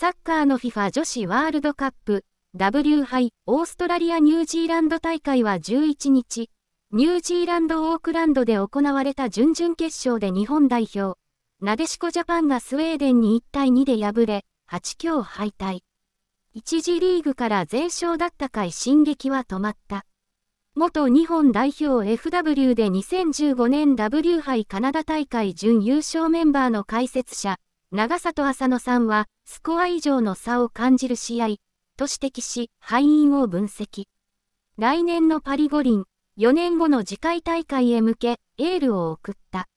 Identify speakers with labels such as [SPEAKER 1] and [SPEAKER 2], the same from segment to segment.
[SPEAKER 1] サッカーの FIFA 女子ワールドカップ W 杯オーストラリア・ニュージーランド大会は11日、ニュージーランド・オークランドで行われた準々決勝で日本代表、なでしこジャパンがスウェーデンに1対2で敗れ、8強敗退。1次リーグから全勝だった回進撃は止まった。元日本代表 FW で2015年 W 杯カナダ大会準優勝メンバーの解説者、長里浅野さんは、スコア以上の差を感じる試合、と指摘し、敗因を分析。来年のパリ五輪、4年後の次回大会へ向け、エールを送った。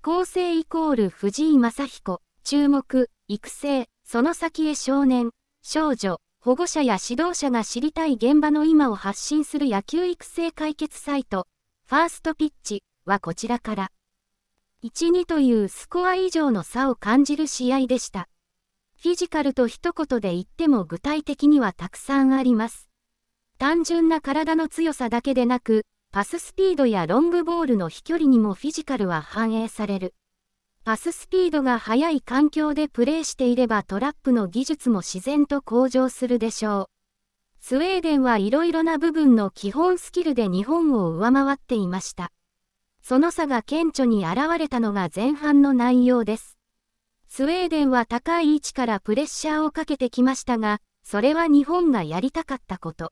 [SPEAKER 1] 構成イコール藤井正彦、注目、育成、その先へ少年、少女、保護者や指導者が知りたい現場の今を発信する野球育成解決サイト、ファーストピッチはこちらから。1-2というスコア以上の差を感じる試合でした。フィジカルと一言で言っても具体的にはたくさんあります。単純な体の強さだけでなく、パススピードやロングボールの飛距離にもフィジカルは反映される。パススピードが速い環境でプレーしていればトラップの技術も自然と向上するでしょう。スウェーデンはいろいろな部分の基本スキルで日本を上回っていました。その差が顕著に現れたのが前半の内容です。スウェーデンは高い位置からプレッシャーをかけてきましたが、それは日本がやりたかったこと。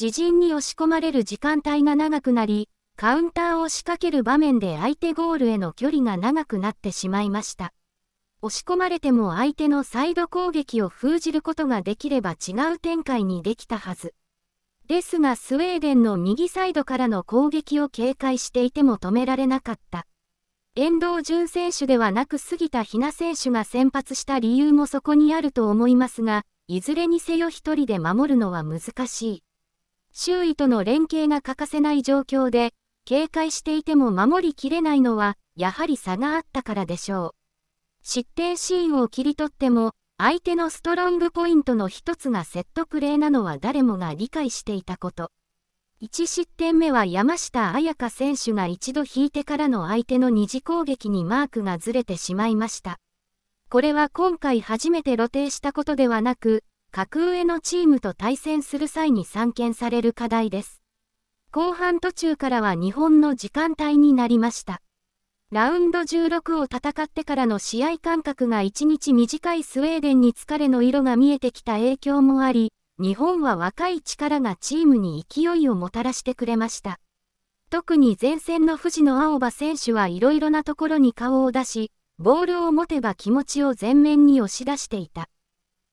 [SPEAKER 1] 自陣に押し込まれる時間帯が長くなり、カウンターを仕掛ける場面で相手ゴールへの距離が長くなってしまいました。押し込まれても相手のサイド攻撃を封じることができれば違う展開にできたはず。ですがスウェーデンの右サイドからの攻撃を警戒していても止められなかった。遠藤純選手ではなく杉田ひな選手が先発した理由もそこにあると思いますが、いずれにせよ一人で守るのは難しい。周囲との連携が欠かせない状況で、警戒していても守りきれないのは、やはり差があったからでしょう。失点シーンを切り取っても、相手のストロングポイントの一つがセットプレーなのは誰もが理解していたこと。1失点目は山下彩香選手が一度引いてからの相手の二次攻撃にマークがずれてしまいました。これは今回初めて露呈したことではなく、格上のチームと対戦する際に散見される課題です。後半途中からは日本の時間帯になりました。ラウンド16を戦ってからの試合間隔が1日短いスウェーデンに疲れの色が見えてきた影響もあり、日本は若い力がチームに勢いをもたらしてくれました。特に前線の藤野青葉選手はいろいろなところに顔を出し、ボールを持てば気持ちを前面に押し出していた。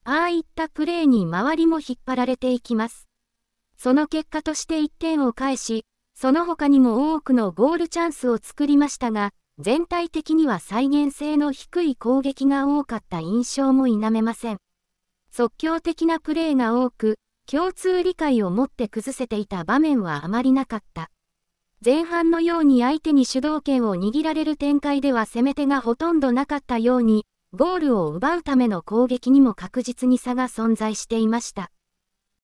[SPEAKER 1] ああいったプレーに周りも引っ張られていきます。その結果として1点を返し、その他にも多くのゴールチャンスを作りましたが、全体的には再現性の低い攻撃が多かった印象も否めません。即興的なプレーが多く、共通理解を持って崩せていた場面はあまりなかった。前半のように相手に主導権を握られる展開では攻め手がほとんどなかったように、ゴールを奪うための攻撃にも確実に差が存在していました。